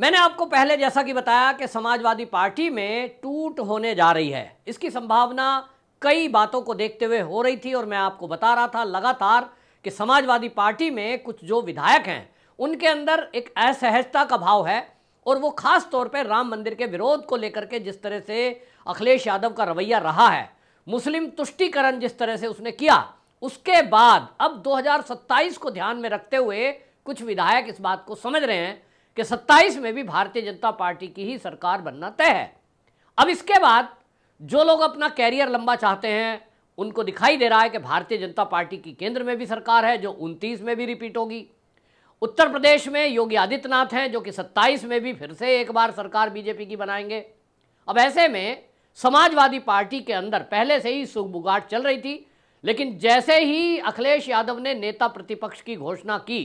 मैंने आपको पहले जैसा कि बताया कि समाजवादी पार्टी में टूट होने जा रही है इसकी संभावना कई बातों को देखते हुए हो रही थी और मैं आपको बता रहा था लगातार कि समाजवादी पार्टी में कुछ जो विधायक हैं उनके अंदर एक असहजता का भाव है और वो खास तौर पर राम मंदिर के विरोध को लेकर के जिस तरह से अखिलेश यादव का रवैया रहा है मुस्लिम तुष्टिकरण जिस तरह से उसने किया उसके बाद अब 2027 को ध्यान में रखते हुए कुछ विधायक इस बात को समझ रहे हैं कि 27 में भी भारतीय जनता पार्टी की ही सरकार बनना तय है अब इसके बाद जो लोग अपना कैरियर लंबा चाहते हैं उनको दिखाई दे रहा है कि भारतीय जनता पार्टी की केंद्र में भी सरकार है जो 29 में भी रिपीट होगी उत्तर प्रदेश में योगी आदित्यनाथ हैं जो कि 27 में भी फिर से एक बार सरकार बीजेपी की बनाएंगे अब ऐसे में समाजवादी पार्टी के अंदर पहले से ही सुखबुगाट चल रही थी लेकिन जैसे ही अखिलेश यादव ने नेता प्रतिपक्ष की घोषणा की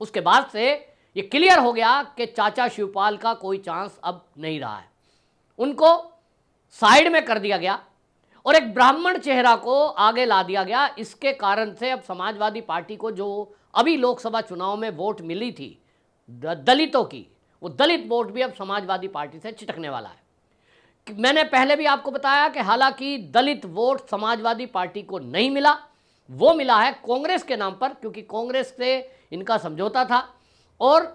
उसके बाद से ये क्लियर हो गया कि चाचा शिवपाल का कोई चांस अब नहीं रहा है उनको साइड में कर दिया गया और एक ब्राह्मण चेहरा को आगे ला दिया गया इसके कारण से अब समाजवादी पार्टी को जो अभी लोकसभा चुनाव में वोट मिली थी दलितों की वो दलित वोट भी अब समाजवादी पार्टी से चिटकने वाला है मैंने पहले भी आपको बताया कि हालांकि दलित वोट समाजवादी पार्टी को नहीं मिला वो मिला है कांग्रेस के नाम पर क्योंकि कांग्रेस से इनका समझौता था और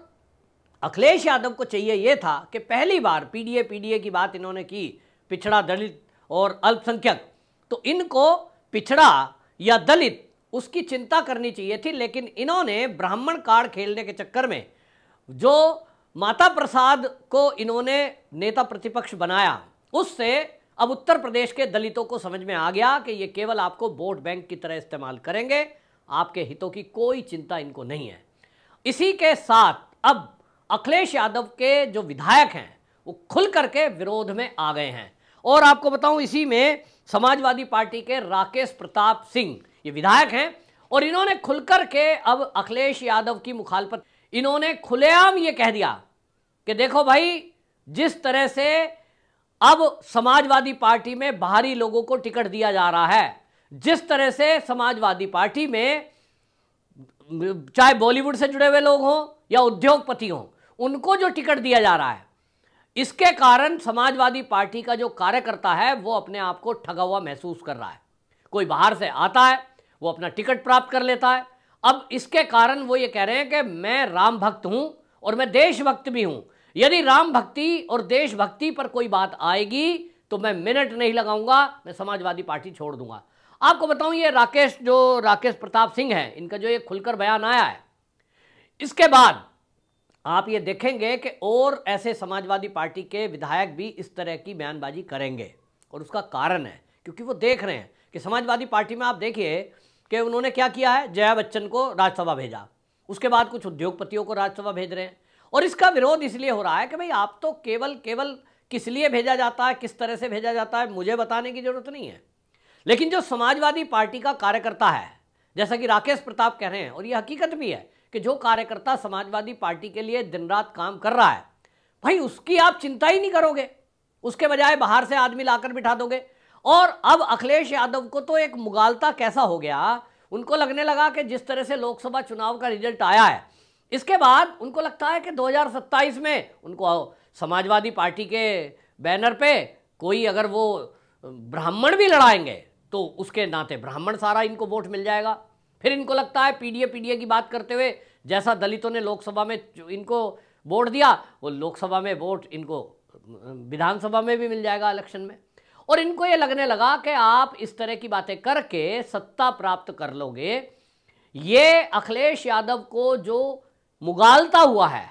अखिलेश यादव को चाहिए ये था कि पहली बार पीडीए पीडीए की बात इन्होंने की पिछड़ा दलित और अल्पसंख्यक तो इनको पिछड़ा या दलित उसकी चिंता करनी चाहिए थी लेकिन इन्होंने ब्राह्मण कार्ड खेलने के चक्कर में जो माता प्रसाद को इन्होंने नेता प्रतिपक्ष बनाया उससे अब उत्तर प्रदेश के दलितों को समझ में आ गया कि ये केवल आपको वोट बैंक की तरह इस्तेमाल करेंगे आपके हितों की कोई चिंता इनको नहीं है इसी के साथ अब अखिलेश यादव के जो विधायक हैं वो खुल करके विरोध में आ गए हैं और आपको बताऊं इसी में समाजवादी पार्टी के राकेश प्रताप सिंह ये विधायक हैं और इन्होंने खुलकर के अब अखिलेश यादव की मुखालपत इन्होंने खुलेआम ये कह दिया कि देखो भाई जिस तरह से अब समाजवादी पार्टी में बाहरी लोगों को टिकट दिया जा रहा है जिस तरह से समाजवादी पार्टी में चाहे बॉलीवुड से जुड़े हुए लोग हों या उद्योगपति हों उनको जो टिकट दिया जा रहा है इसके कारण समाजवादी पार्टी का जो कार्यकर्ता है वो अपने आप को ठगा हुआ महसूस कर रहा है कोई बाहर से आता है वो अपना टिकट प्राप्त कर लेता है अब इसके कारण वो ये कह रहे हैं कि मैं राम भक्त हूं और मैं देशभक्त भी हूं यदि राम भक्ति और देशभक्ति पर कोई बात आएगी तो मैं मिनट नहीं लगाऊंगा मैं समाजवादी पार्टी छोड़ दूंगा आपको बताऊं ये राकेश जो राकेश प्रताप सिंह है इनका जो ये खुलकर बयान आया है इसके बाद आप ये देखेंगे कि और ऐसे समाजवादी पार्टी के विधायक भी इस तरह की बयानबाजी करेंगे और उसका कारण है क्योंकि वो देख रहे हैं कि समाजवादी पार्टी में आप देखिए कि उन्होंने क्या किया है जया बच्चन को राज्यसभा भेजा उसके बाद कुछ उद्योगपतियों को राज्यसभा भेज रहे हैं और इसका विरोध इसलिए हो रहा है कि भाई आप तो केवल केवल किस लिए भेजा जाता है किस तरह से भेजा जाता है मुझे बताने की जरूरत नहीं है लेकिन जो समाजवादी पार्टी का कार्यकर्ता है जैसा कि राकेश प्रताप कह रहे हैं और यह हकीकत भी है कि जो कार्यकर्ता समाजवादी पार्टी के लिए दिन रात काम कर रहा है भाई उसकी आप चिंता ही नहीं करोगे उसके बजाय बाहर से आदमी लाकर बिठा दोगे और अब अखिलेश यादव को तो एक मुगालता कैसा हो गया उनको लगने लगा कि जिस तरह से लोकसभा चुनाव का रिजल्ट आया है इसके बाद उनको लगता है कि दो में उनको समाजवादी पार्टी के बैनर पे कोई अगर वो ब्राह्मण भी लड़ाएंगे तो उसके नाते ब्राह्मण सारा इनको वोट मिल जाएगा फिर इनको लगता है पीडीए पीडीए की बात करते हुए जैसा दलितों ने लोकसभा में इनको वोट दिया वो लोकसभा में वोट इनको विधानसभा में भी मिल जाएगा इलेक्शन में और इनको ये लगने लगा कि आप इस तरह की बातें करके सत्ता प्राप्त कर लोगे ये अखिलेश यादव को जो मुगालता हुआ है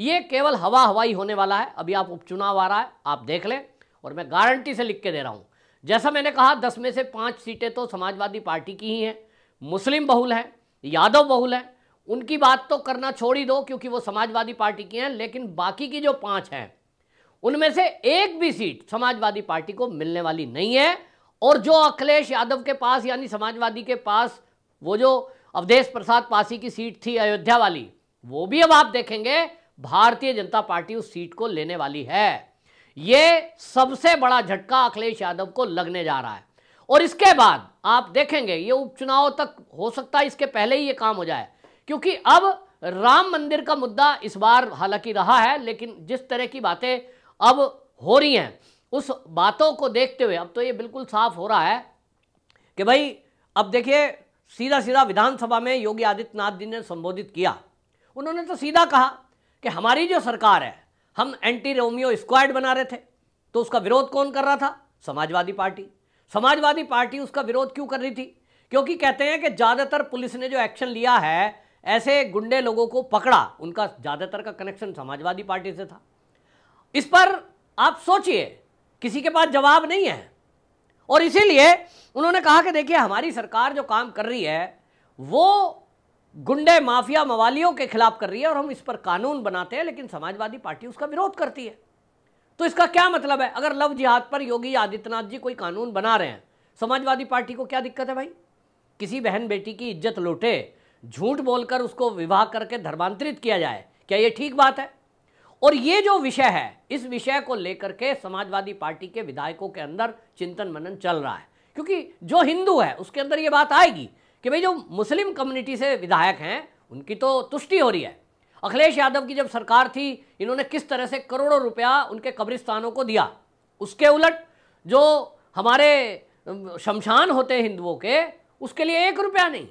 ये केवल हवा हवाई होने वाला है अभी आप उपचुनाव आ रहा है आप देख लें और मैं गारंटी से लिख के दे रहा हूँ जैसा मैंने कहा दस में से पाँच सीटें तो समाजवादी पार्टी की ही हैं मुस्लिम बहुल हैं यादव बहुल हैं उनकी बात तो करना छोड़ ही दो क्योंकि वो समाजवादी पार्टी की हैं लेकिन बाकी की जो पाँच हैं उनमें से एक भी सीट समाजवादी पार्टी को मिलने वाली नहीं है और जो अखिलेश यादव के पास यानी समाजवादी के पास वो जो अवधेश प्रसाद पासी की सीट थी अयोध्या वाली वो भी अब आप देखेंगे भारतीय जनता पार्टी उस सीट को लेने वाली है ये सबसे बड़ा झटका अखिलेश यादव को लगने जा रहा है और इसके बाद आप देखेंगे ये उपचुनाव तक हो सकता है इसके पहले ही ये काम हो जाए क्योंकि अब राम मंदिर का मुद्दा इस बार हालांकि रहा है लेकिन जिस तरह की बातें अब हो रही हैं उस बातों को देखते हुए अब तो ये बिल्कुल साफ हो रहा है कि भाई अब देखिए सीधा सीधा विधानसभा में योगी आदित्यनाथ जी ने संबोधित किया उन्होंने तो सीधा कहा कि हमारी जो सरकार है हम एंटी रोमियो स्क्वाड बना रहे थे तो उसका विरोध कौन कर रहा था समाजवादी पार्टी समाजवादी पार्टी उसका विरोध क्यों कर रही थी क्योंकि कहते हैं कि ज़्यादातर पुलिस ने जो एक्शन लिया है ऐसे गुंडे लोगों को पकड़ा उनका ज़्यादातर का कनेक्शन समाजवादी पार्टी से था इस पर आप सोचिए किसी के पास जवाब नहीं है और इसीलिए उन्होंने कहा कि देखिए हमारी सरकार जो काम कर रही है वो गुंडे माफिया मवालियों के खिलाफ कर रही है और हम इस पर कानून बनाते हैं लेकिन समाजवादी पार्टी उसका विरोध करती है तो इसका क्या मतलब है अगर लव जिहाद पर योगी आदित्यनाथ जी कोई कानून बना रहे हैं समाजवादी पार्टी को क्या दिक्कत है भाई किसी बहन बेटी की इज्जत लोटे झूठ बोलकर उसको विवाह करके धर्मांतरित किया जाए क्या यह ठीक बात है और ये जो विषय है इस विषय को लेकर के समाजवादी पार्टी के विधायकों के अंदर चिंतन मनन चल रहा है क्योंकि जो हिंदू है उसके अंदर ये बात आएगी कि भाई जो मुस्लिम कम्युनिटी से विधायक हैं उनकी तो तुष्टि हो रही है अखिलेश यादव की जब सरकार थी इन्होंने किस तरह से करोड़ों रुपया उनके कब्रिस्तानों को दिया उसके उलट जो हमारे शमशान होते हैं हिंदुओं के उसके लिए एक रुपया नहीं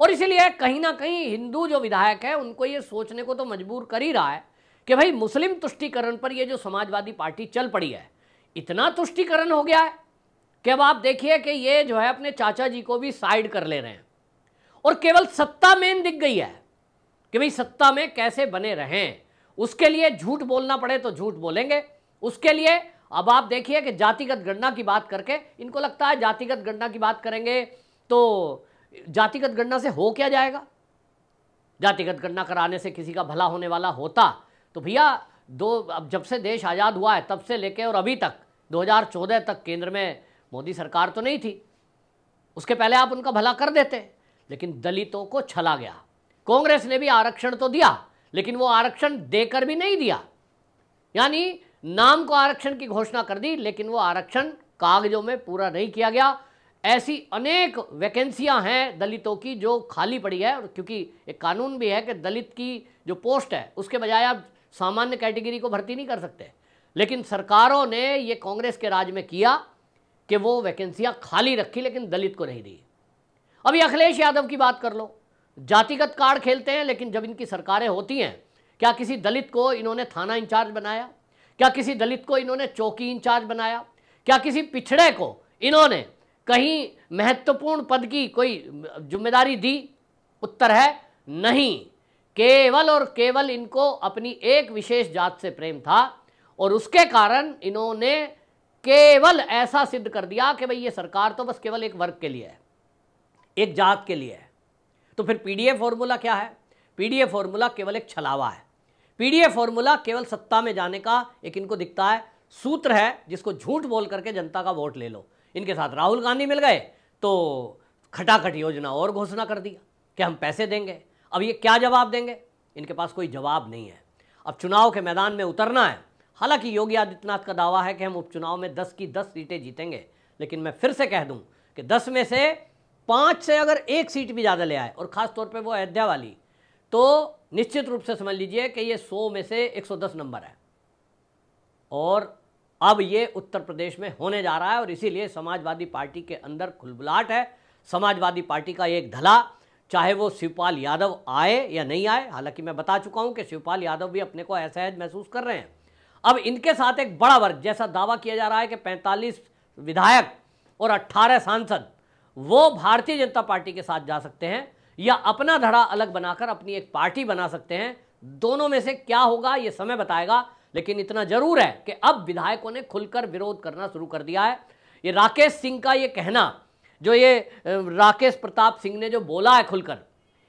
और इसीलिए कहीं ना कहीं हिंदू जो विधायक है उनको ये सोचने को तो मजबूर कर ही रहा है कि भाई मुस्लिम तुष्टिकरण पर ये जो समाजवादी पार्टी चल पड़ी है इतना तुष्टिकरण हो गया है कि अब आप देखिए कि ये जो है अपने चाचा जी को भी साइड कर ले रहे हैं और केवल सत्ता मेन दिख गई है कि भाई सत्ता में कैसे बने रहें उसके लिए झूठ बोलना पड़े तो झूठ बोलेंगे उसके लिए अब आप देखिए कि जातिगत गणना की बात करके इनको लगता है जातिगत गणना की बात करेंगे तो जातिगत गणना से हो क्या जाएगा जातिगत गणना कराने से किसी का भला होने वाला होता तो भैया दो अब जब से देश आज़ाद हुआ है तब से लेके और अभी तक 2014 तक केंद्र में मोदी सरकार तो नहीं थी उसके पहले आप उनका भला कर देते लेकिन दलितों को छला गया कांग्रेस ने भी आरक्षण तो दिया लेकिन वो आरक्षण देकर भी नहीं दिया यानी नाम को आरक्षण की घोषणा कर दी लेकिन वो आरक्षण कागजों में पूरा नहीं किया गया ऐसी अनेक वैकेंसियां हैं दलितों की जो खाली पड़ी है और क्योंकि एक कानून भी है कि दलित की जो पोस्ट है उसके बजाय आप सामान्य कैटेगरी को भर्ती नहीं कर सकते लेकिन सरकारों ने ये कांग्रेस के राज में किया कि वो वैकेंसियां खाली रखी लेकिन दलित को नहीं दी अभी अखिलेश यादव की बात कर लो जातिगत कार्ड खेलते हैं लेकिन जब इनकी सरकारें होती हैं क्या किसी दलित को इन्होंने थाना इंचार्ज बनाया क्या किसी दलित को इन्होंने चौकी इंचार्ज बनाया क्या किसी पिछड़े को इन्होंने कहीं महत्वपूर्ण पद की कोई जिम्मेदारी दी उत्तर है नहीं केवल और केवल इनको अपनी एक विशेष जात से प्रेम था और उसके कारण इन्होंने केवल ऐसा सिद्ध कर दिया कि भाई ये सरकार तो बस केवल एक वर्ग के लिए है एक जात के लिए है तो फिर ए फॉर्मूला क्या है ए फॉर्मूला केवल एक छलावा है ए फॉर्मूला केवल सत्ता में जाने का एक इनको दिखता है सूत्र है जिसको झूठ बोल करके जनता का वोट ले लो इनके साथ राहुल गांधी मिल गए तो खटाखट योजना और घोषणा कर दिया कि हम पैसे देंगे अब ये क्या जवाब देंगे इनके पास कोई जवाब नहीं है अब चुनाव के मैदान में उतरना है हालांकि योगी आदित्यनाथ का दावा है कि हम उपचुनाव में दस की दस सीटें जीतेंगे लेकिन मैं फिर से कह दूं कि दस में से पांच से अगर एक सीट भी ज़्यादा ले आए और ख़ासतौर पर वो अयोध्या वाली तो निश्चित रूप से समझ लीजिए कि ये सौ में से एक सौ दस नंबर है और अब ये उत्तर प्रदेश में होने जा रहा है और इसीलिए समाजवादी पार्टी के अंदर खुलबुलाहट है समाजवादी पार्टी का एक धला चाहे वो शिवपाल यादव आए या नहीं आए हालांकि मैं बता चुका हूं कि शिवपाल यादव भी अपने को असहज महसूस कर रहे हैं अब इनके साथ एक बड़ा वर्ग जैसा दावा किया जा रहा है कि 45 विधायक और 18 सांसद वो भारतीय जनता पार्टी के साथ जा सकते हैं या अपना धड़ा अलग बनाकर अपनी एक पार्टी बना सकते हैं दोनों में से क्या होगा ये समय बताएगा लेकिन इतना जरूर है कि अब विधायकों ने खुलकर विरोध करना शुरू कर दिया है ये राकेश सिंह का ये कहना जो ये राकेश प्रताप सिंह ने जो बोला है खुलकर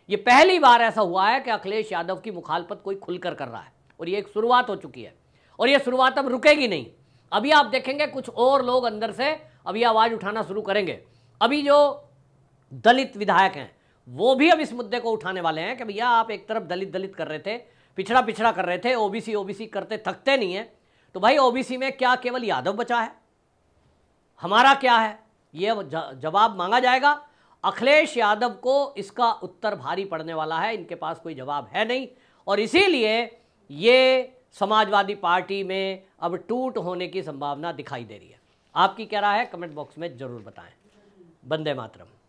ये पहली बार ऐसा हुआ है कि अखिलेश यादव की मुखालपत कोई खुलकर कर रहा है और ये एक शुरुआत हो चुकी है और ये शुरुआत अब रुकेगी नहीं अभी आप देखेंगे कुछ और लोग अंदर से अभी आवाज़ उठाना शुरू करेंगे अभी जो दलित विधायक हैं वो भी अब इस मुद्दे को उठाने वाले हैं कि भैया आप एक तरफ दलित दलित कर रहे थे पिछड़ा पिछड़ा कर रहे थे ओबीसी ओबीसी करते थकते नहीं है तो भाई ओबीसी में क्या केवल यादव बचा है हमारा क्या है यह जवाब मांगा जाएगा अखिलेश यादव को इसका उत्तर भारी पड़ने वाला है इनके पास कोई जवाब है नहीं और इसीलिए ये समाजवादी पार्टी में अब टूट होने की संभावना दिखाई दे रही है आपकी क्या राय है कमेंट बॉक्स में ज़रूर बताएं वंदे मातरम